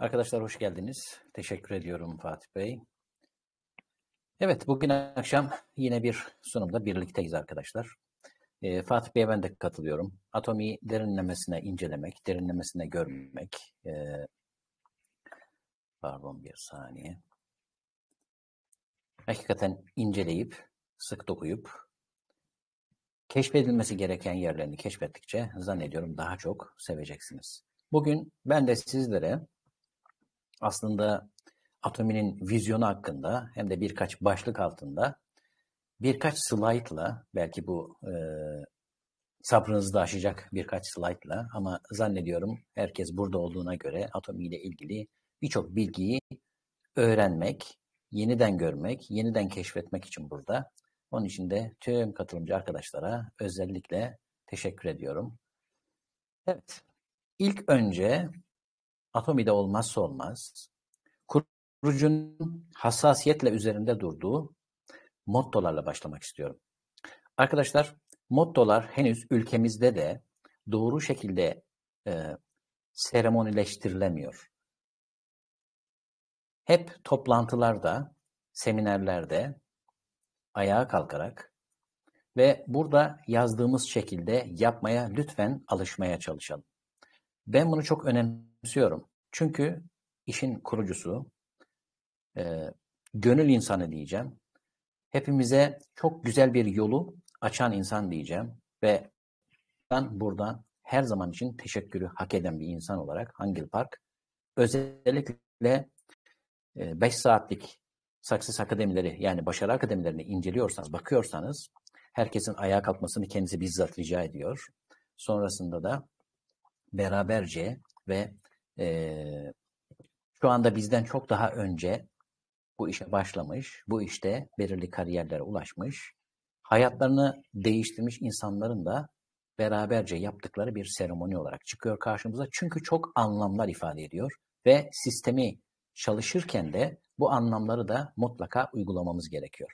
Arkadaşlar hoş geldiniz. Teşekkür ediyorum Fatih Bey. Evet bugün akşam yine bir sunumda birlikteyiz arkadaşlar. Ee, Fatih Bey'e ben de katılıyorum. Atomi derinlemesine incelemek, derinlemesine görmek. Ee, pardon bir saniye. Hakikaten inceleyip, sık dokuyup, keşfedilmesi gereken yerlerini keşfettikçe zannediyorum daha çok seveceksiniz. Bugün ben de sizlere aslında Atomi'nin vizyonu hakkında hem de birkaç başlık altında birkaç slaytla belki bu e, sabrınızı da aşacak birkaç slaytla ama zannediyorum herkes burada olduğuna göre Atomi ile ilgili birçok bilgiyi öğrenmek, yeniden görmek, yeniden keşfetmek için burada. Onun için de tüm katılımcı arkadaşlara özellikle teşekkür ediyorum. Evet, ilk önce atomide olmazsa olmaz, kurucunun hassasiyetle üzerinde durduğu mottolarla başlamak istiyorum. Arkadaşlar, mottolar henüz ülkemizde de doğru şekilde e, seremonileştirilemiyor. Hep toplantılarda, seminerlerde ayağa kalkarak ve burada yazdığımız şekilde yapmaya lütfen alışmaya çalışalım. Ben bunu çok önemli önemsiyorum. Çünkü işin kurucusu, e, gönül insanı diyeceğim. Hepimize çok güzel bir yolu açan insan diyeceğim ve ben burada her zaman için teşekkürü hak eden bir insan olarak Hangil Park özellikle 5 e, saatlik Success Akademileri yani başarı akademilerini inceliyorsanız, bakıyorsanız herkesin ayağa kalkmasını kendisi bizzat rica ediyor. Sonrasında da beraberce ve e, şu anda bizden çok daha önce bu işe başlamış, bu işte belirli kariyerlere ulaşmış, hayatlarını değiştirmiş insanların da beraberce yaptıkları bir seremoni olarak çıkıyor karşımıza. Çünkü çok anlamlar ifade ediyor ve sistemi çalışırken de bu anlamları da mutlaka uygulamamız gerekiyor.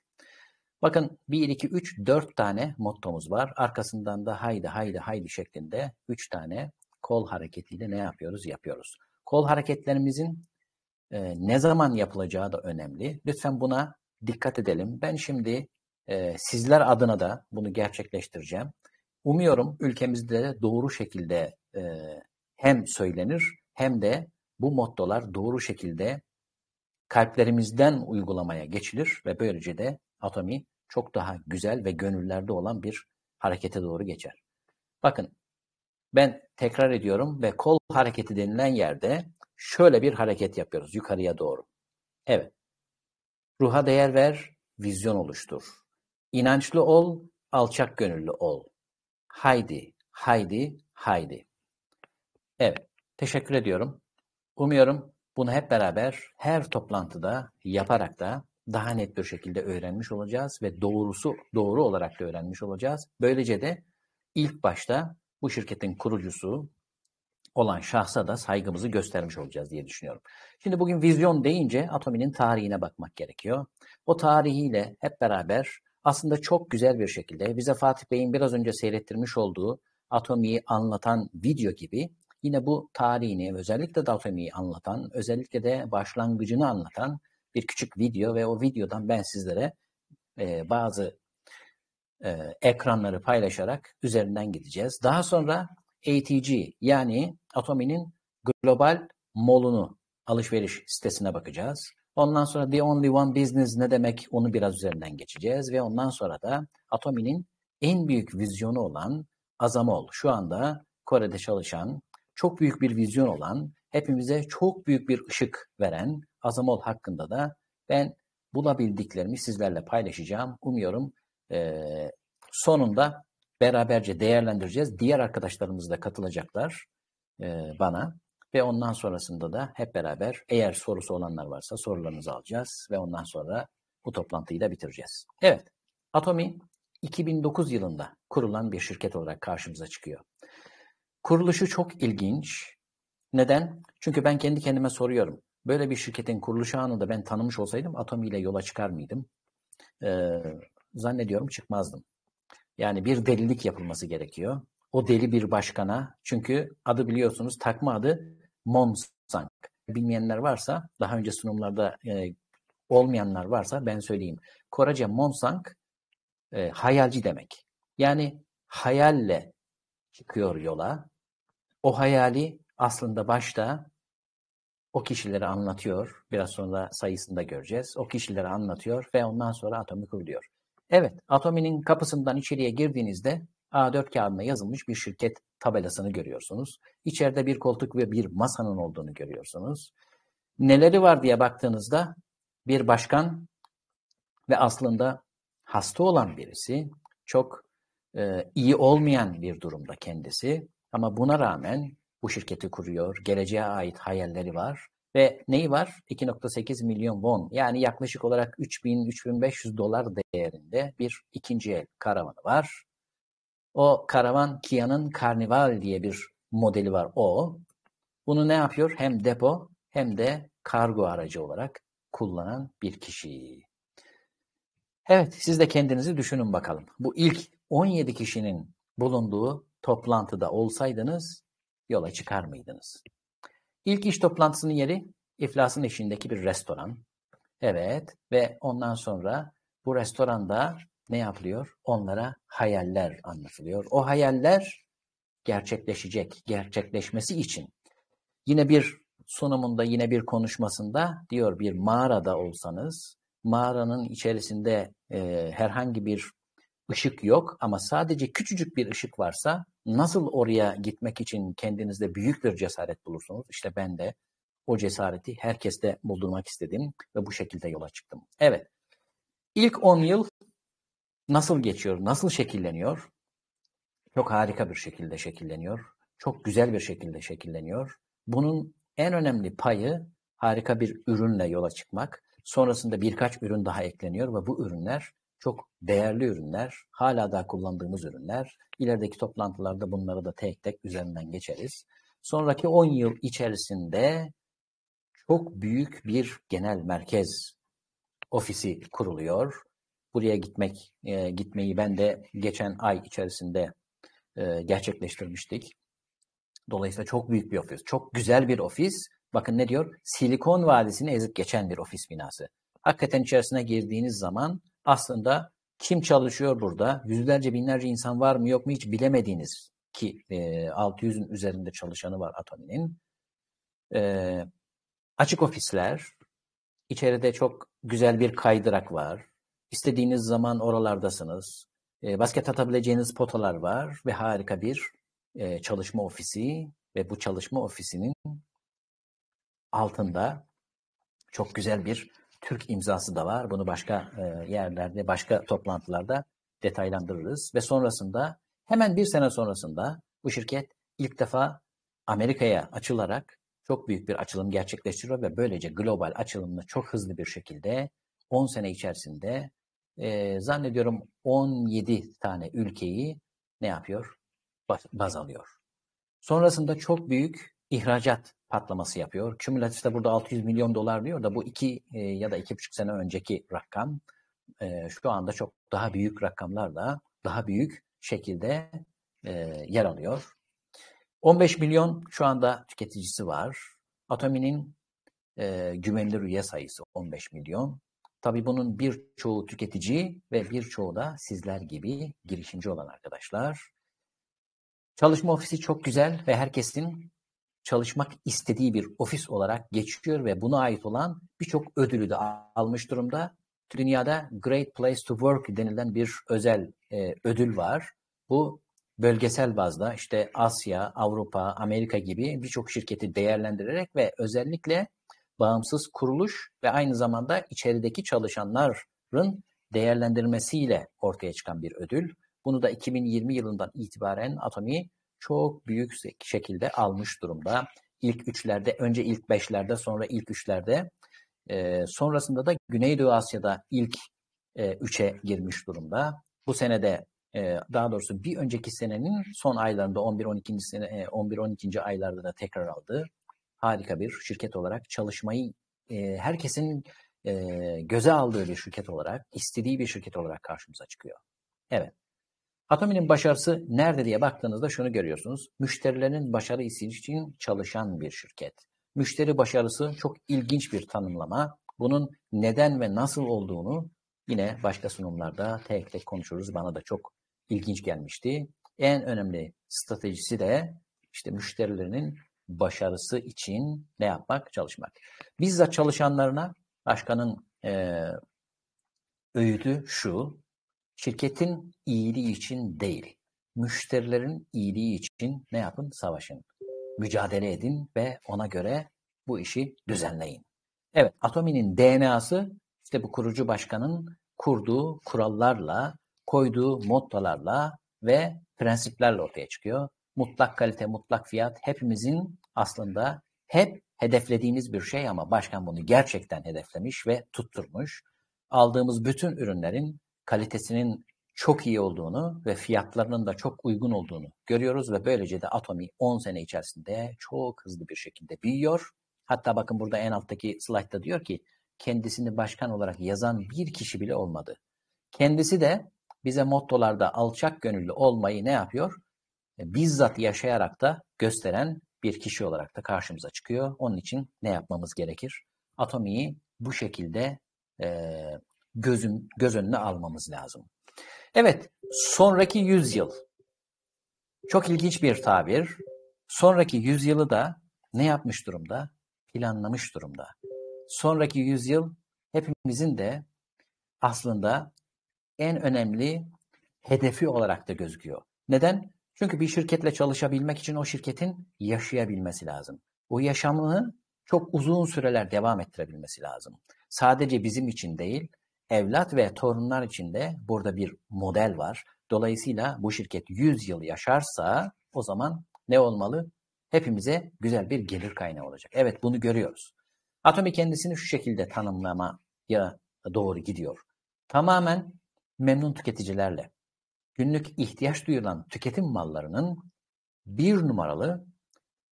Bakın 1, 2, 3, 4 tane mottomuz var. Arkasından da haydi haydi haydi şeklinde 3 tane kol hareketiyle ne yapıyoruz? Yapıyoruz. Kol hareketlerimizin e, ne zaman yapılacağı da önemli. Lütfen buna dikkat edelim. Ben şimdi e, sizler adına da bunu gerçekleştireceğim. Umuyorum ülkemizde doğru şekilde e, hem söylenir hem de bu mottolar doğru şekilde kalplerimizden uygulamaya geçilir ve böylece de atomi çok daha güzel ve gönüllerde olan bir harekete doğru geçer. Bakın ben tekrar ediyorum ve kol hareketi denilen yerde şöyle bir hareket yapıyoruz yukarıya doğru. Evet. Ruha değer ver, vizyon oluştur. İnançlı ol, alçak gönüllü ol. Haydi, haydi, haydi. Evet, teşekkür ediyorum. Umuyorum bunu hep beraber her toplantıda yaparak da daha net bir şekilde öğrenmiş olacağız ve doğrusu doğru olarak da öğrenmiş olacağız. Böylece de ilk başta bu şirketin kurucusu olan şahsa da saygımızı göstermiş olacağız diye düşünüyorum. Şimdi bugün vizyon deyince Atomi'nin tarihine bakmak gerekiyor. O tarihiyle hep beraber aslında çok güzel bir şekilde bize Fatih Bey'in biraz önce seyrettirmiş olduğu Atomi'yi anlatan video gibi yine bu tarihini özellikle de Atomi'yi anlatan, özellikle de başlangıcını anlatan bir küçük video ve o videodan ben sizlere e, bazı e, ekranları paylaşarak üzerinden gideceğiz. Daha sonra ATG yani Atomi'nin global molunu alışveriş sitesine bakacağız. Ondan sonra The Only One Business ne demek onu biraz üzerinden geçeceğiz ve ondan sonra da Atomi'nin en büyük vizyonu olan Azamol şu anda Kore'de çalışan çok büyük bir vizyon olan hepimize çok büyük bir ışık veren Azamol hakkında da ben bulabildiklerimi sizlerle paylaşacağım. Umuyorum e, sonunda beraberce değerlendireceğiz. Diğer arkadaşlarımız da katılacaklar e, bana ve ondan sonrasında da hep beraber eğer sorusu olanlar varsa sorularınızı alacağız ve ondan sonra bu toplantıyı da bitireceğiz. Evet, Atomi 2009 yılında kurulan bir şirket olarak karşımıza çıkıyor. Kuruluşu çok ilginç. Neden? Çünkü ben kendi kendime soruyorum. Böyle bir şirketin kuruluş anında ben tanımış olsaydım Atomi ile yola çıkar mıydım? Ee, zannediyorum çıkmazdım. Yani bir delilik yapılması gerekiyor. O deli bir başkana çünkü adı biliyorsunuz takma adı Monsank. Bilmeyenler varsa daha önce sunumlarda e, olmayanlar varsa ben söyleyeyim. Korece Monsank e, hayalci demek. Yani hayalle çıkıyor yola. O hayali aslında başta o kişileri anlatıyor. Biraz sonra sayısında göreceğiz. O kişileri anlatıyor ve ondan sonra atomu kuruluyor. Evet, Atomi'nin kapısından içeriye girdiğinizde A4 kağıdına yazılmış bir şirket tabelasını görüyorsunuz. İçeride bir koltuk ve bir masanın olduğunu görüyorsunuz. Neleri var diye baktığınızda bir başkan ve aslında hasta olan birisi, çok e, iyi olmayan bir durumda kendisi ama buna rağmen bu şirketi kuruyor, geleceğe ait hayalleri var ve neyi var? 2.8 milyon won yani yaklaşık olarak 3000-3500 dolar değerinde bir ikinci el karavanı var. O karavan Kia'nın Carnival diye bir modeli var o. Bunu ne yapıyor? Hem depo hem de kargo aracı olarak kullanan bir kişi. Evet siz de kendinizi düşünün bakalım. Bu ilk 17 kişinin bulunduğu toplantıda olsaydınız yola çıkar mıydınız? İlk iş toplantısının yeri iflasın eşiğindeki bir restoran. Evet ve ondan sonra bu restoranda ne yapılıyor? Onlara hayaller anlatılıyor. O hayaller gerçekleşecek, gerçekleşmesi için. Yine bir sunumunda, yine bir konuşmasında diyor bir mağarada olsanız, mağaranın içerisinde e, herhangi bir ışık yok ama sadece küçücük bir ışık varsa nasıl oraya gitmek için kendinizde büyük bir cesaret bulursunuz? İşte ben de o cesareti herkeste buldurmak istedim ve bu şekilde yola çıktım. Evet, ilk 10 yıl nasıl geçiyor, nasıl şekilleniyor? Çok harika bir şekilde şekilleniyor. Çok güzel bir şekilde şekilleniyor. Bunun en önemli payı harika bir ürünle yola çıkmak. Sonrasında birkaç ürün daha ekleniyor ve bu ürünler çok değerli ürünler, hala daha kullandığımız ürünler. İlerideki toplantılarda bunları da tek tek üzerinden geçeriz. Sonraki 10 yıl içerisinde çok büyük bir genel merkez ofisi kuruluyor. Buraya gitmek e, gitmeyi ben de geçen ay içerisinde e, gerçekleştirmiştik. Dolayısıyla çok büyük bir ofis, çok güzel bir ofis. Bakın ne diyor? Silikon Vadisi'ni ezip geçen bir ofis binası. Hakikaten içerisine girdiğiniz zaman aslında kim çalışıyor burada? Yüzlerce binlerce insan var mı yok mu hiç bilemediğiniz ki e, 600'ün üzerinde çalışanı var Atomi'nin. E, açık ofisler, içeride çok güzel bir kaydırak var. İstediğiniz zaman oralardasınız. E, basket atabileceğiniz potalar var ve harika bir e, çalışma ofisi ve bu çalışma ofisinin altında çok güzel bir Türk imzası da var. Bunu başka e, yerlerde, başka toplantılarda detaylandırırız. Ve sonrasında hemen bir sene sonrasında bu şirket ilk defa Amerika'ya açılarak çok büyük bir açılım gerçekleştiriyor ve böylece global açılımını çok hızlı bir şekilde 10 sene içerisinde e, zannediyorum 17 tane ülkeyi ne yapıyor? Baz alıyor. Sonrasında çok büyük ihracat patlaması yapıyor. Kümülatifte burada 600 milyon dolar diyor da bu iki e, ya da iki buçuk sene önceki rakam e, şu anda çok daha büyük rakamlarla daha büyük şekilde e, yer alıyor. 15 milyon şu anda tüketicisi var. Atomi'nin e, güvenilir üye sayısı 15 milyon. Tabi bunun birçoğu tüketici ve birçoğu da sizler gibi girişimci olan arkadaşlar. Çalışma ofisi çok güzel ve herkesin çalışmak istediği bir ofis olarak geçiyor ve buna ait olan birçok ödülü de almış durumda. Dünyada Great Place to Work denilen bir özel e, ödül var. Bu bölgesel bazda işte Asya, Avrupa, Amerika gibi birçok şirketi değerlendirerek ve özellikle bağımsız kuruluş ve aynı zamanda içerideki çalışanların değerlendirmesiyle ortaya çıkan bir ödül. Bunu da 2020 yılından itibaren Atomi çok büyük şekilde almış durumda. İlk üçlerde, önce ilk beşlerde, sonra ilk üçlerde, e, sonrasında da Güneydoğu Asya'da ilk e, üçe girmiş durumda. Bu senede e, daha doğrusu bir önceki senenin son aylarında 11-12. sene 11-12. aylarda da tekrar aldı. Harika bir şirket olarak çalışmayı e, herkesin e, göze aldığı bir şirket olarak, istediği bir şirket olarak karşımıza çıkıyor. Evet. Atomi'nin başarısı nerede diye baktığınızda şunu görüyorsunuz. Müşterilerinin başarı için çalışan bir şirket. Müşteri başarısı çok ilginç bir tanımlama. Bunun neden ve nasıl olduğunu yine başka sunumlarda tek tek konuşuruz. Bana da çok ilginç gelmişti. En önemli stratejisi de işte müşterilerinin başarısı için ne yapmak? Çalışmak. Bizzat çalışanlarına başkanın e, öğüdü şu. Şirketin iyiliği için değil, müşterilerin iyiliği için ne yapın? Savaşın. Mücadele edin ve ona göre bu işi düzenleyin. Evet, Atomi'nin DNA'sı işte bu kurucu başkanın kurduğu kurallarla, koyduğu mottolarla ve prensiplerle ortaya çıkıyor. Mutlak kalite, mutlak fiyat hepimizin aslında hep hedeflediğimiz bir şey ama başkan bunu gerçekten hedeflemiş ve tutturmuş. Aldığımız bütün ürünlerin kalitesinin çok iyi olduğunu ve fiyatlarının da çok uygun olduğunu görüyoruz ve böylece de Atomi 10 sene içerisinde çok hızlı bir şekilde büyüyor. Hatta bakın burada en alttaki slaytta diyor ki kendisini başkan olarak yazan bir kişi bile olmadı. Kendisi de bize mottolarda alçak gönüllü olmayı ne yapıyor? E, bizzat yaşayarak da gösteren bir kişi olarak da karşımıza çıkıyor. Onun için ne yapmamız gerekir? Atomi'yi bu şekilde e, gözün, göz önüne almamız lazım. Evet, sonraki yüzyıl. Çok ilginç bir tabir. Sonraki yüzyılı da ne yapmış durumda? Planlamış durumda. Sonraki yüzyıl hepimizin de aslında en önemli hedefi olarak da gözüküyor. Neden? Çünkü bir şirketle çalışabilmek için o şirketin yaşayabilmesi lazım. O yaşamını çok uzun süreler devam ettirebilmesi lazım. Sadece bizim için değil, evlat ve torunlar için de burada bir model var. Dolayısıyla bu şirket 100 yıl yaşarsa o zaman ne olmalı? Hepimize güzel bir gelir kaynağı olacak. Evet bunu görüyoruz. Atomi kendisini şu şekilde tanımlamaya doğru gidiyor. Tamamen memnun tüketicilerle günlük ihtiyaç duyulan tüketim mallarının bir numaralı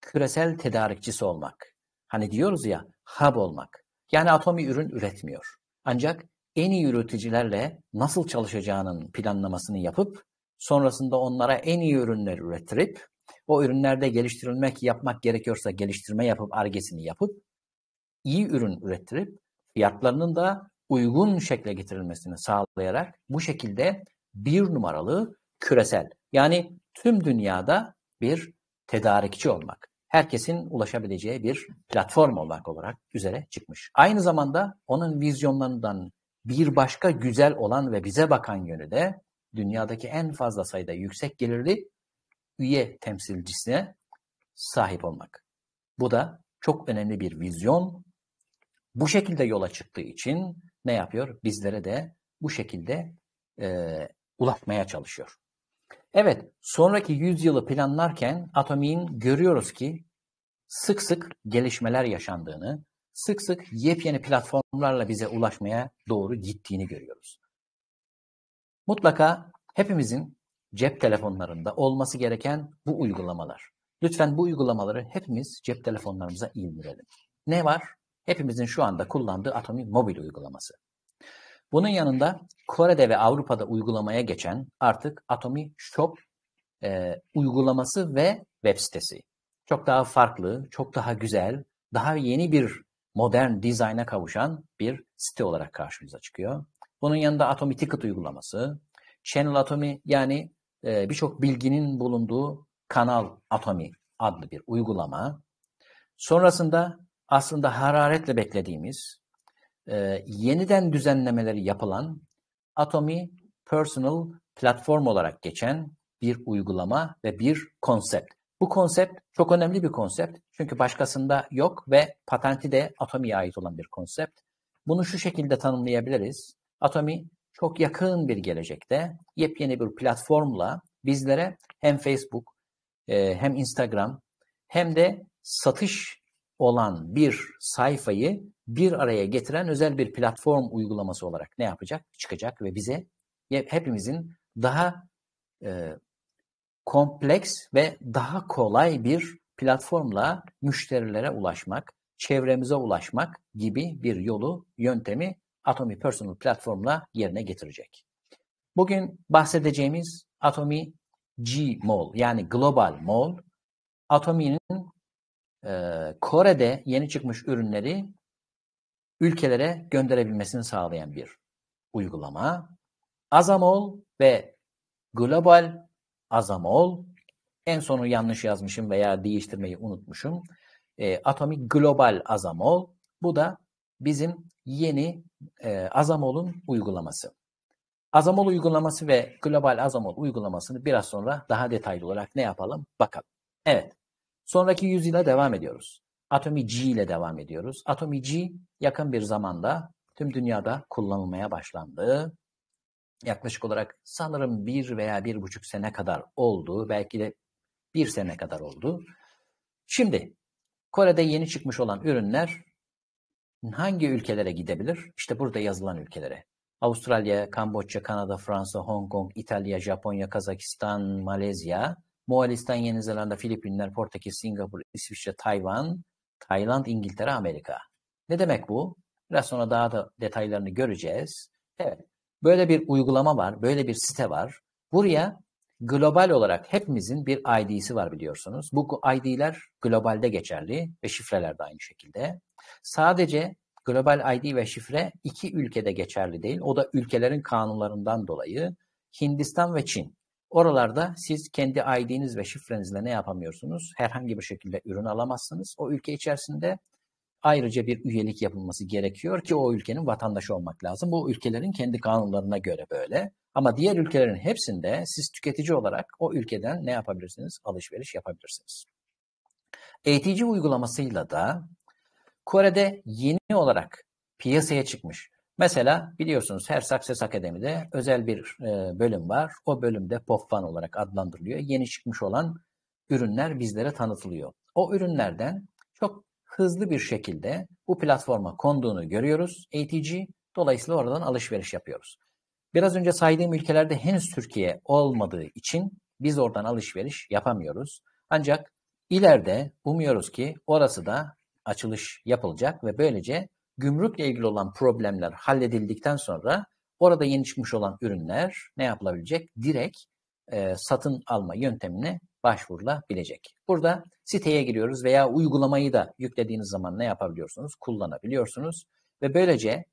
küresel tedarikçisi olmak. Hani diyoruz ya hub olmak. Yani atomi ürün üretmiyor. Ancak en iyi üreticilerle nasıl çalışacağının planlamasını yapıp sonrasında onlara en iyi ürünler üretirip, o ürünlerde geliştirilmek yapmak gerekiyorsa geliştirme yapıp argesini yapıp iyi ürün ürettirip fiyatlarının da uygun şekle getirilmesini sağlayarak bu şekilde bir numaralı küresel yani tüm dünyada bir tedarikçi olmak, herkesin ulaşabileceği bir platform olmak olarak üzere çıkmış. Aynı zamanda onun vizyonlarından bir başka güzel olan ve bize bakan yönü de dünyadaki en fazla sayıda yüksek gelirli üye temsilcisine sahip olmak. Bu da çok önemli bir vizyon. Bu şekilde yola çıktığı için ne yapıyor? Bizlere de bu şekilde e, ulaşmaya çalışıyor. Evet, sonraki yüzyılı planlarken Atomik'in görüyoruz ki sık sık gelişmeler yaşandığını, sık sık yepyeni platformlarla bize ulaşmaya doğru gittiğini görüyoruz. Mutlaka hepimizin cep telefonlarında olması gereken bu uygulamalar. Lütfen bu uygulamaları hepimiz cep telefonlarımıza indirelim. Ne var? Hepimizin şu anda kullandığı Atomi Mobil uygulaması. Bunun yanında Kore'de ve Avrupa'da uygulamaya geçen artık Atomi Shop e, uygulaması ve web sitesi. Çok daha farklı, çok daha güzel, daha yeni bir modern dizayna kavuşan bir site olarak karşımıza çıkıyor. Bunun yanında Atomy Ticket uygulaması, Channel Atomi yani e, birçok bilginin bulunduğu Kanal Atomi adlı bir uygulama. Sonrasında aslında hararetle beklediğimiz, e, yeniden düzenlemeleri yapılan Atomi Personal Platform olarak geçen bir uygulama ve bir konsept. Bu konsept çok önemli bir konsept. Çünkü başkasında yok ve patenti de Atomi'ye ait olan bir konsept. Bunu şu şekilde tanımlayabiliriz. Atomi çok yakın bir gelecekte yepyeni bir platformla bizlere hem Facebook e, hem Instagram hem de satış olan bir sayfayı bir araya getiren özel bir platform uygulaması olarak ne yapacak? Çıkacak ve bize hepimizin daha e, kompleks ve daha kolay bir platformla müşterilere ulaşmak, çevremize ulaşmak gibi bir yolu, yöntemi Atomi Personal platformla yerine getirecek. Bugün bahsedeceğimiz Atomi G-Mall yani Global Mall, Atomi'nin e, Kore'de yeni çıkmış ürünleri ülkelere gönderebilmesini sağlayan bir uygulama. Azamol ve Global azamol. En sonu yanlış yazmışım veya değiştirmeyi unutmuşum. E, atomik global azamol. Bu da bizim yeni e, azamolun uygulaması. Azamol uygulaması ve global azamol uygulamasını biraz sonra daha detaylı olarak ne yapalım bakalım. Evet. Sonraki yüzyıla devam ediyoruz. Atomi G ile devam ediyoruz. Atomi G yakın bir zamanda tüm dünyada kullanılmaya başlandı yaklaşık olarak sanırım bir veya bir buçuk sene kadar oldu. Belki de bir sene kadar oldu. Şimdi Kore'de yeni çıkmış olan ürünler hangi ülkelere gidebilir? İşte burada yazılan ülkelere. Avustralya, Kamboçya, Kanada, Fransa, Hong Kong, İtalya, Japonya, Kazakistan, Malezya, Moğolistan, Yeni Zelanda, Filipinler, Portekiz, Singapur, İsviçre, Tayvan, Tayland, İngiltere, Amerika. Ne demek bu? Biraz sonra daha da detaylarını göreceğiz. Evet, Böyle bir uygulama var, böyle bir site var. Buraya global olarak hepimizin bir ID'si var biliyorsunuz. Bu ID'ler globalde geçerli ve şifreler de aynı şekilde. Sadece global ID ve şifre iki ülkede geçerli değil. O da ülkelerin kanunlarından dolayı Hindistan ve Çin. Oralarda siz kendi ID'niz ve şifrenizle ne yapamıyorsunuz? Herhangi bir şekilde ürün alamazsınız. O ülke içerisinde ayrıca bir üyelik yapılması gerekiyor ki o ülkenin vatandaşı olmak lazım. Bu ülkelerin kendi kanunlarına göre böyle. Ama diğer ülkelerin hepsinde siz tüketici olarak o ülkeden ne yapabilirsiniz? Alışveriş yapabilirsiniz. ATG e uygulamasıyla da Kore'de yeni olarak piyasaya çıkmış. Mesela biliyorsunuz her Success Akademi'de özel bir e, bölüm var. O bölümde POFFAN olarak adlandırılıyor. Yeni çıkmış olan ürünler bizlere tanıtılıyor. O ürünlerden çok hızlı bir şekilde bu platforma konduğunu görüyoruz ATG. Dolayısıyla oradan alışveriş yapıyoruz. Biraz önce saydığım ülkelerde henüz Türkiye olmadığı için biz oradan alışveriş yapamıyoruz. Ancak ileride umuyoruz ki orası da açılış yapılacak ve böylece gümrükle ilgili olan problemler halledildikten sonra orada yeni çıkmış olan ürünler ne yapılabilecek? Direkt e, satın alma yöntemine başvurulabilecek. Burada siteye giriyoruz veya uygulamayı da yüklediğiniz zaman ne yapabiliyorsunuz? Kullanabiliyorsunuz ve böylece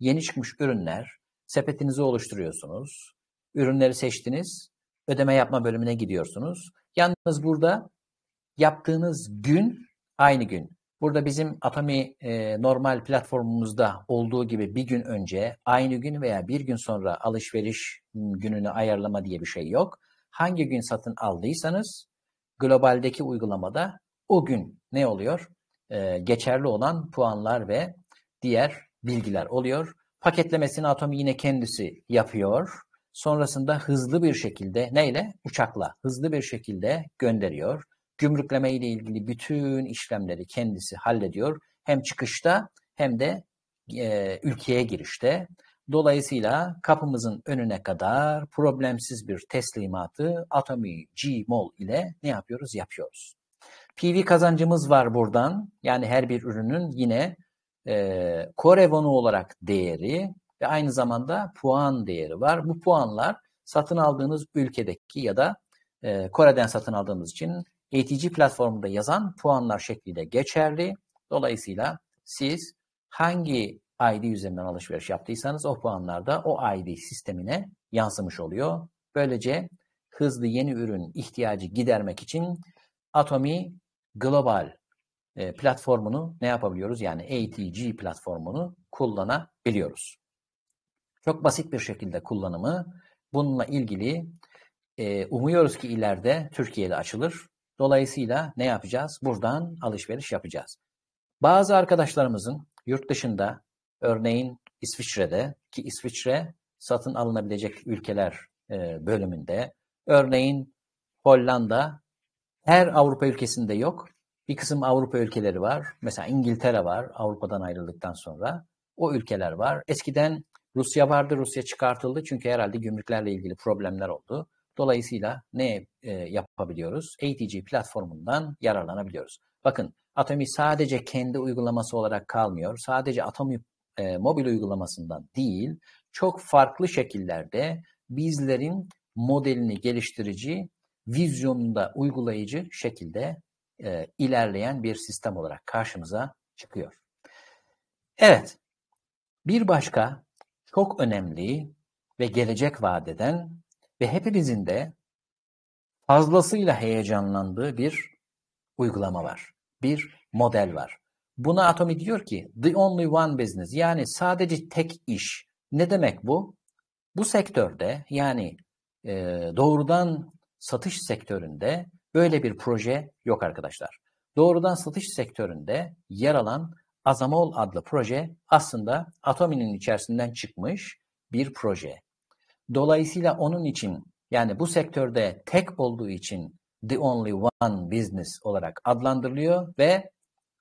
yeni çıkmış ürünler sepetinizi oluşturuyorsunuz. Ürünleri seçtiniz, ödeme yapma bölümüne gidiyorsunuz. Yalnız burada yaptığınız gün aynı gün. Burada bizim atomi e, normal platformumuzda olduğu gibi bir gün önce, aynı gün veya bir gün sonra alışveriş gününü ayarlama diye bir şey yok hangi gün satın aldıysanız globaldeki uygulamada o gün ne oluyor? E, geçerli olan puanlar ve diğer bilgiler oluyor. Paketlemesini atom yine kendisi yapıyor. Sonrasında hızlı bir şekilde neyle? Uçakla hızlı bir şekilde gönderiyor. Gümrükleme ile ilgili bütün işlemleri kendisi hallediyor. Hem çıkışta hem de e, ülkeye girişte. Dolayısıyla kapımızın önüne kadar problemsiz bir teslimatı Atomi Gmol ile ne yapıyoruz? Yapıyoruz. PV kazancımız var buradan. Yani her bir ürünün yine e, korevonu olarak değeri ve aynı zamanda puan değeri var. Bu puanlar satın aldığınız ülkedeki ya da e, Kore'den satın aldığımız için eğitici platformunda yazan puanlar şekliyle geçerli. Dolayısıyla siz hangi ID üzerinden alışveriş yaptıysanız o puanlar da o ID sistemine yansımış oluyor. Böylece hızlı yeni ürün ihtiyacı gidermek için Atomi Global e, platformunu ne yapabiliyoruz? Yani ATG platformunu kullanabiliyoruz. Çok basit bir şekilde kullanımı. Bununla ilgili e, umuyoruz ki ileride Türkiye'de açılır. Dolayısıyla ne yapacağız? Buradan alışveriş yapacağız. Bazı arkadaşlarımızın yurt dışında Örneğin İsviçre'de ki İsviçre satın alınabilecek ülkeler e, bölümünde. Örneğin Hollanda her Avrupa ülkesinde yok. Bir kısım Avrupa ülkeleri var. Mesela İngiltere var Avrupa'dan ayrıldıktan sonra. O ülkeler var. Eskiden Rusya vardı. Rusya çıkartıldı. Çünkü herhalde gümrüklerle ilgili problemler oldu. Dolayısıyla ne e, yapabiliyoruz? ATG platformundan yararlanabiliyoruz. Bakın Atomi sadece kendi uygulaması olarak kalmıyor. Sadece Atomi e, mobil uygulamasından değil, çok farklı şekillerde bizlerin modelini geliştirici, vizyonunda uygulayıcı şekilde e, ilerleyen bir sistem olarak karşımıza çıkıyor. Evet, bir başka çok önemli ve gelecek vadeden ve hepimizin de fazlasıyla heyecanlandığı bir uygulama var. Bir model var. Buna Atomi diyor ki the only one business yani sadece tek iş. Ne demek bu? Bu sektörde yani e, doğrudan satış sektöründe böyle bir proje yok arkadaşlar. Doğrudan satış sektöründe yer alan Azamol adlı proje aslında Atomi'nin içerisinden çıkmış bir proje. Dolayısıyla onun için yani bu sektörde tek olduğu için the only one business olarak adlandırılıyor ve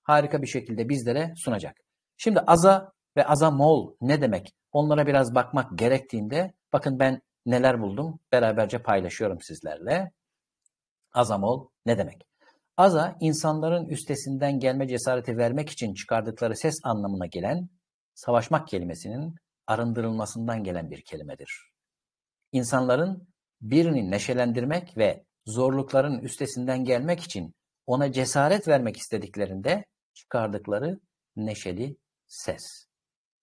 harika bir şekilde bizlere sunacak. Şimdi aza ve aza mol ne demek? Onlara biraz bakmak gerektiğinde bakın ben neler buldum beraberce paylaşıyorum sizlerle. Aza Mol ne demek? Aza insanların üstesinden gelme cesareti vermek için çıkardıkları ses anlamına gelen savaşmak kelimesinin arındırılmasından gelen bir kelimedir. İnsanların birini neşelendirmek ve zorlukların üstesinden gelmek için ona cesaret vermek istediklerinde çıkardıkları neşeli ses.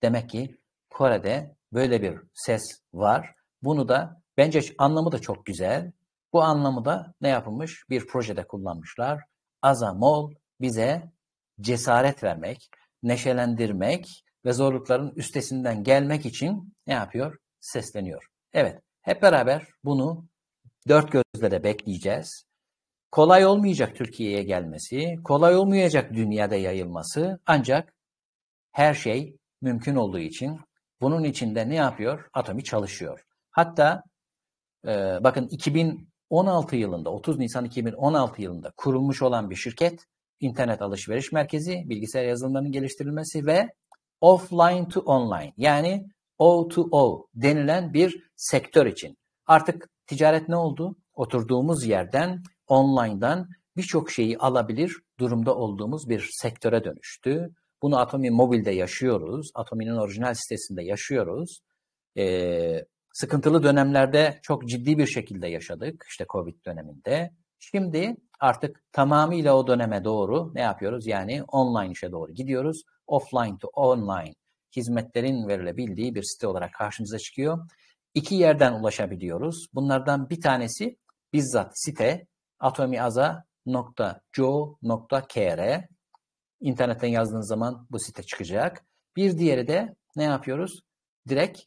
Demek ki Kore'de böyle bir ses var. Bunu da bence anlamı da çok güzel. Bu anlamı da ne yapılmış? Bir projede kullanmışlar. Azamol bize cesaret vermek, neşelendirmek ve zorlukların üstesinden gelmek için ne yapıyor? Sesleniyor. Evet, hep beraber bunu dört gözle de bekleyeceğiz kolay olmayacak Türkiye'ye gelmesi, kolay olmayacak dünyada yayılması ancak her şey mümkün olduğu için bunun içinde ne yapıyor? Atomi çalışıyor. Hatta e, bakın 2016 yılında 30 Nisan 2016 yılında kurulmuş olan bir şirket internet alışveriş merkezi, bilgisayar yazılımlarının geliştirilmesi ve offline to online yani O to O denilen bir sektör için. Artık ticaret ne oldu? Oturduğumuz yerden online'dan birçok şeyi alabilir durumda olduğumuz bir sektöre dönüştü. Bunu Atomi Mobil'de yaşıyoruz. Atomi'nin orijinal sitesinde yaşıyoruz. Ee, sıkıntılı dönemlerde çok ciddi bir şekilde yaşadık. işte Covid döneminde. Şimdi artık tamamıyla o döneme doğru ne yapıyoruz? Yani online işe doğru gidiyoruz. Offline to online hizmetlerin verilebildiği bir site olarak karşımıza çıkıyor. İki yerden ulaşabiliyoruz. Bunlardan bir tanesi bizzat site, atomiaza.co.kr internetten yazdığınız zaman bu site çıkacak. Bir diğeri de ne yapıyoruz? Direkt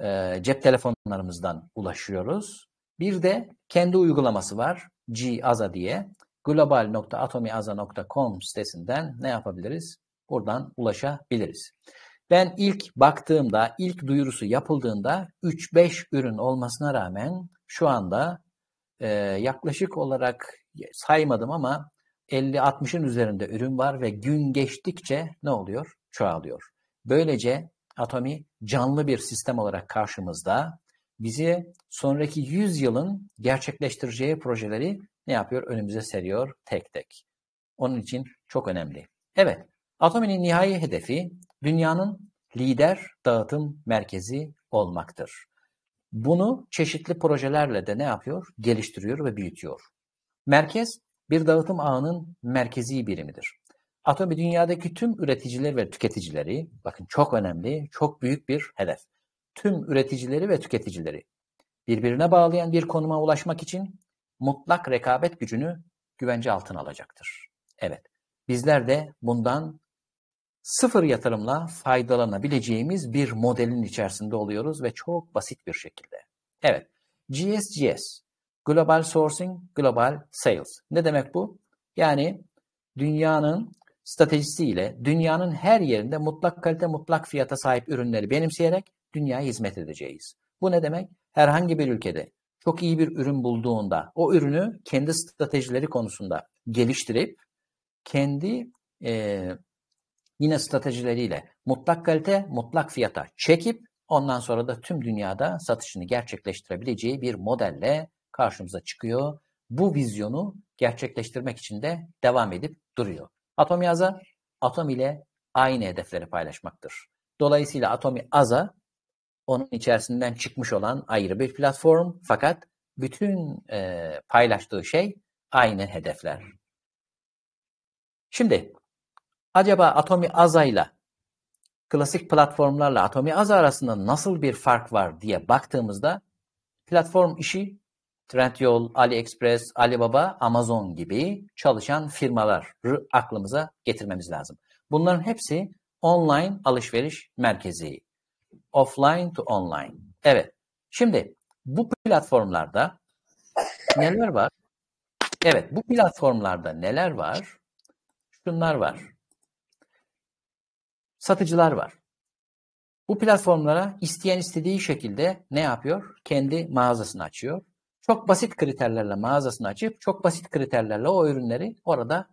e, cep telefonlarımızdan ulaşıyoruz. Bir de kendi uygulaması var. Gaza diye. global.atomiaza.com sitesinden ne yapabiliriz? Buradan ulaşabiliriz. Ben ilk baktığımda, ilk duyurusu yapıldığında 3-5 ürün olmasına rağmen şu anda ee, yaklaşık olarak saymadım ama 50-60'ın üzerinde ürün var ve gün geçtikçe ne oluyor? Çoğalıyor. Böylece Atomi canlı bir sistem olarak karşımızda bizi sonraki 100 yılın gerçekleştireceği projeleri ne yapıyor? Önümüze seriyor tek tek. Onun için çok önemli. Evet, Atomi'nin nihai hedefi dünyanın lider dağıtım merkezi olmaktır. Bunu çeşitli projelerle de ne yapıyor? Geliştiriyor ve büyütüyor. Merkez bir dağıtım ağının merkezi birimidir. Atomi dünyadaki tüm üreticileri ve tüketicileri, bakın çok önemli, çok büyük bir hedef. Tüm üreticileri ve tüketicileri birbirine bağlayan bir konuma ulaşmak için mutlak rekabet gücünü güvence altına alacaktır. Evet, bizler de bundan sıfır yatırımla faydalanabileceğimiz bir modelin içerisinde oluyoruz ve çok basit bir şekilde. Evet, GSGS, Global Sourcing, Global Sales. Ne demek bu? Yani dünyanın stratejisiyle dünyanın her yerinde mutlak kalite mutlak fiyata sahip ürünleri benimseyerek dünyaya hizmet edeceğiz. Bu ne demek? Herhangi bir ülkede çok iyi bir ürün bulduğunda o ürünü kendi stratejileri konusunda geliştirip kendi e, yine stratejileriyle mutlak kalite, mutlak fiyata çekip ondan sonra da tüm dünyada satışını gerçekleştirebileceği bir modelle karşımıza çıkıyor. Bu vizyonu gerçekleştirmek için de devam edip duruyor. Atomi Aza, Atom ile aynı hedefleri paylaşmaktır. Dolayısıyla Atomi Aza, onun içerisinden çıkmış olan ayrı bir platform fakat bütün e, paylaştığı şey aynı hedefler. Şimdi Acaba Atomi Aza'yla klasik platformlarla Atomi Aza arasında nasıl bir fark var diye baktığımızda platform işi Trendyol, AliExpress, Alibaba, Amazon gibi çalışan firmaları aklımıza getirmemiz lazım. Bunların hepsi online alışveriş merkezi. Offline to online. Evet. Şimdi bu platformlarda neler var? Evet, bu platformlarda neler var? Şunlar var satıcılar var. Bu platformlara isteyen istediği şekilde ne yapıyor? Kendi mağazasını açıyor. Çok basit kriterlerle mağazasını açıp çok basit kriterlerle o ürünleri orada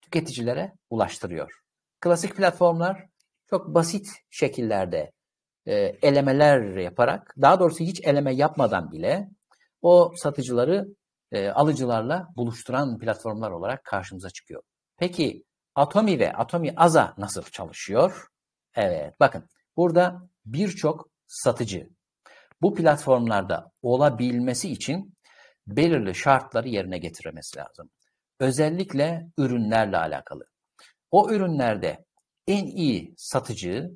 tüketicilere ulaştırıyor. Klasik platformlar çok basit şekillerde e, elemeler yaparak, daha doğrusu hiç eleme yapmadan bile o satıcıları e, alıcılarla buluşturan platformlar olarak karşımıza çıkıyor. Peki Atomi ve Atomi Aza nasıl çalışıyor? Evet bakın burada birçok satıcı bu platformlarda olabilmesi için belirli şartları yerine getirmesi lazım. Özellikle ürünlerle alakalı. O ürünlerde en iyi satıcı,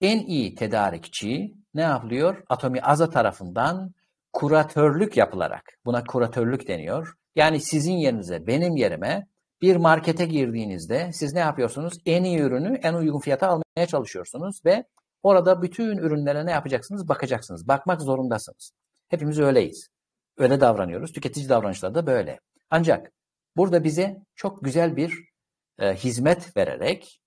en iyi tedarikçi ne yapılıyor? Atomi Aza tarafından kuratörlük yapılarak, buna kuratörlük deniyor. Yani sizin yerinize, benim yerime bir markete girdiğinizde siz ne yapıyorsunuz? En iyi ürünü en uygun fiyata almaya çalışıyorsunuz ve orada bütün ürünlere ne yapacaksınız? Bakacaksınız. Bakmak zorundasınız. Hepimiz öyleyiz. Öyle davranıyoruz. Tüketici davranışları da böyle. Ancak burada bize çok güzel bir e, hizmet vererek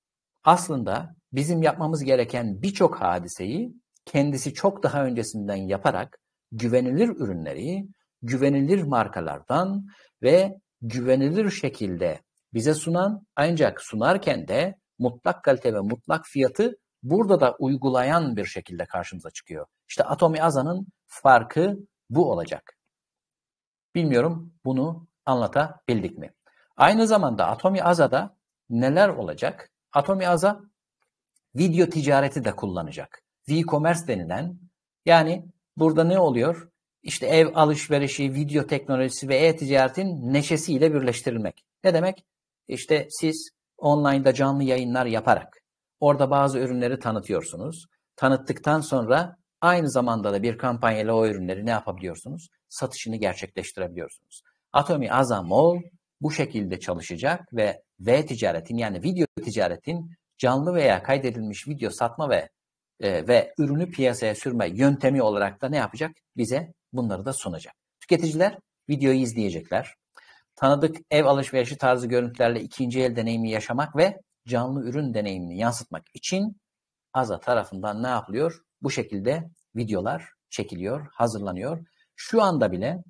aslında bizim yapmamız gereken birçok hadiseyi kendisi çok daha öncesinden yaparak güvenilir ürünleri, güvenilir markalardan ve güvenilir şekilde bize sunan ancak sunarken de mutlak kalite ve mutlak fiyatı burada da uygulayan bir şekilde karşımıza çıkıyor. İşte Atomi Aza'nın farkı bu olacak. Bilmiyorum bunu anlatabildik mi? Aynı zamanda Atomi Aza'da neler olacak? Atomi Aza video ticareti de kullanacak. V-commerce denilen yani burada ne oluyor? işte ev alışverişi, video teknolojisi ve e-ticaretin neşesiyle birleştirilmek. Ne demek? İşte siz online'da canlı yayınlar yaparak orada bazı ürünleri tanıtıyorsunuz. Tanıttıktan sonra aynı zamanda da bir kampanyayla o ürünleri ne yapabiliyorsunuz? Satışını gerçekleştirebiliyorsunuz. Atomi Azamol bu şekilde çalışacak ve V ticaretin yani video ticaretin canlı veya kaydedilmiş video satma ve ee, ve ürünü piyasaya sürme yöntemi olarak da ne yapacak? Bize bunları da sunacak. Tüketiciler videoyu izleyecekler. Tanıdık ev alışverişi tarzı görüntülerle ikinci el deneyimi yaşamak ve canlı ürün deneyimini yansıtmak için AZA tarafından ne yapılıyor? Bu şekilde videolar çekiliyor, hazırlanıyor. Şu anda bile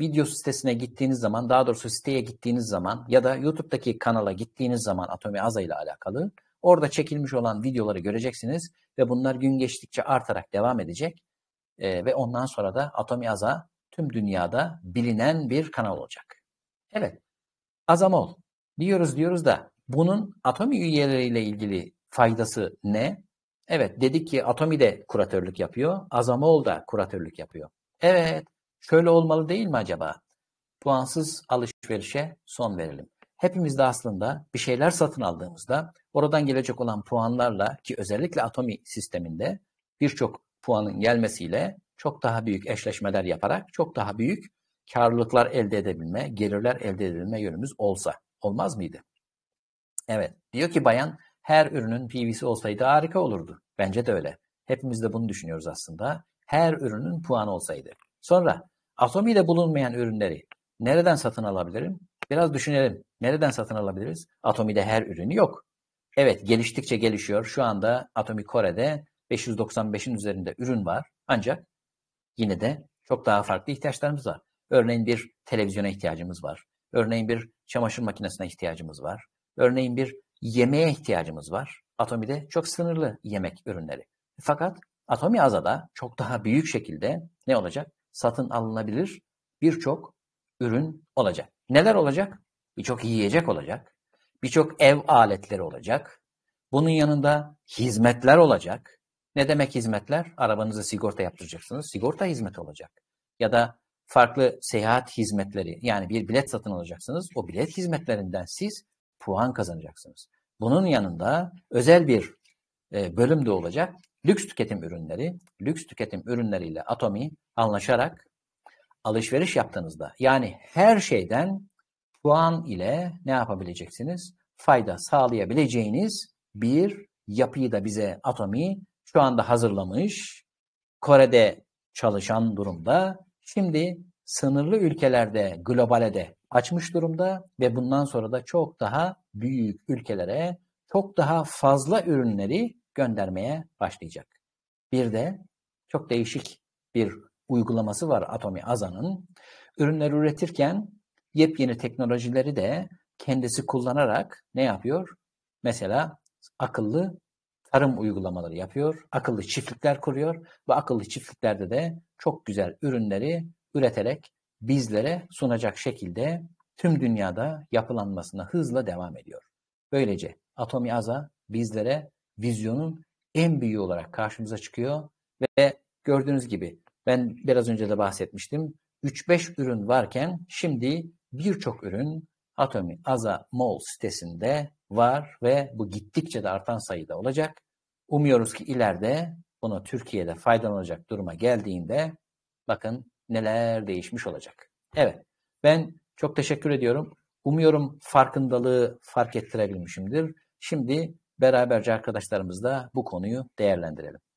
video sitesine gittiğiniz zaman, daha doğrusu siteye gittiğiniz zaman ya da YouTube'daki kanala gittiğiniz zaman Atomi Aza ile alakalı Orada çekilmiş olan videoları göreceksiniz ve bunlar gün geçtikçe artarak devam edecek e, ve ondan sonra da Atomi Aza tüm dünyada bilinen bir kanal olacak. Evet, Azamol diyoruz diyoruz da bunun Atomi üyeleriyle ilgili faydası ne? Evet, dedik ki Atomi de kuratörlük yapıyor, Azamol da kuratörlük yapıyor. Evet, şöyle olmalı değil mi acaba? Puansız alışverişe son verelim hepimiz de aslında bir şeyler satın aldığımızda oradan gelecek olan puanlarla ki özellikle atomi sisteminde birçok puanın gelmesiyle çok daha büyük eşleşmeler yaparak çok daha büyük karlılıklar elde edebilme, gelirler elde edebilme yönümüz olsa olmaz mıydı? Evet, diyor ki bayan her ürünün PV'si olsaydı harika olurdu. Bence de öyle. Hepimiz de bunu düşünüyoruz aslında. Her ürünün puanı olsaydı. Sonra atomiyle bulunmayan ürünleri nereden satın alabilirim? Biraz düşünelim. Nereden satın alabiliriz? Atomi'de her ürünü yok. Evet geliştikçe gelişiyor. Şu anda Atomi Kore'de 595'in üzerinde ürün var. Ancak yine de çok daha farklı ihtiyaçlarımız var. Örneğin bir televizyona ihtiyacımız var. Örneğin bir çamaşır makinesine ihtiyacımız var. Örneğin bir yemeğe ihtiyacımız var. Atomi'de çok sınırlı yemek ürünleri. Fakat Atomi Aza'da çok daha büyük şekilde ne olacak? Satın alınabilir birçok ürün olacak neler olacak? Birçok yiyecek olacak. Birçok ev aletleri olacak. Bunun yanında hizmetler olacak. Ne demek hizmetler? Arabanızı sigorta yaptıracaksınız. Sigorta hizmeti olacak. Ya da farklı seyahat hizmetleri yani bir bilet satın alacaksınız. O bilet hizmetlerinden siz puan kazanacaksınız. Bunun yanında özel bir e, bölüm de olacak. Lüks tüketim ürünleri, lüks tüketim ürünleriyle Atomi anlaşarak alışveriş yaptığınızda yani her şeyden puan ile ne yapabileceksiniz? Fayda sağlayabileceğiniz bir yapıyı da bize Atomi şu anda hazırlamış. Kore'de çalışan durumda. Şimdi sınırlı ülkelerde, globale de açmış durumda ve bundan sonra da çok daha büyük ülkelere çok daha fazla ürünleri göndermeye başlayacak. Bir de çok değişik bir uygulaması var Atomi Aza'nın. Ürünler üretirken yepyeni teknolojileri de kendisi kullanarak ne yapıyor? Mesela akıllı tarım uygulamaları yapıyor, akıllı çiftlikler kuruyor ve akıllı çiftliklerde de çok güzel ürünleri üreterek bizlere sunacak şekilde tüm dünyada yapılanmasına hızla devam ediyor. Böylece Atomi Aza bizlere vizyonun en büyüğü olarak karşımıza çıkıyor ve gördüğünüz gibi ben biraz önce de bahsetmiştim. 3-5 ürün varken şimdi birçok ürün Atomi Aza Mall sitesinde var ve bu gittikçe de artan sayıda olacak. Umuyoruz ki ileride buna Türkiye'de faydalanacak duruma geldiğinde bakın neler değişmiş olacak. Evet ben çok teşekkür ediyorum. Umuyorum farkındalığı fark ettirebilmişimdir. Şimdi beraberce arkadaşlarımızla bu konuyu değerlendirelim.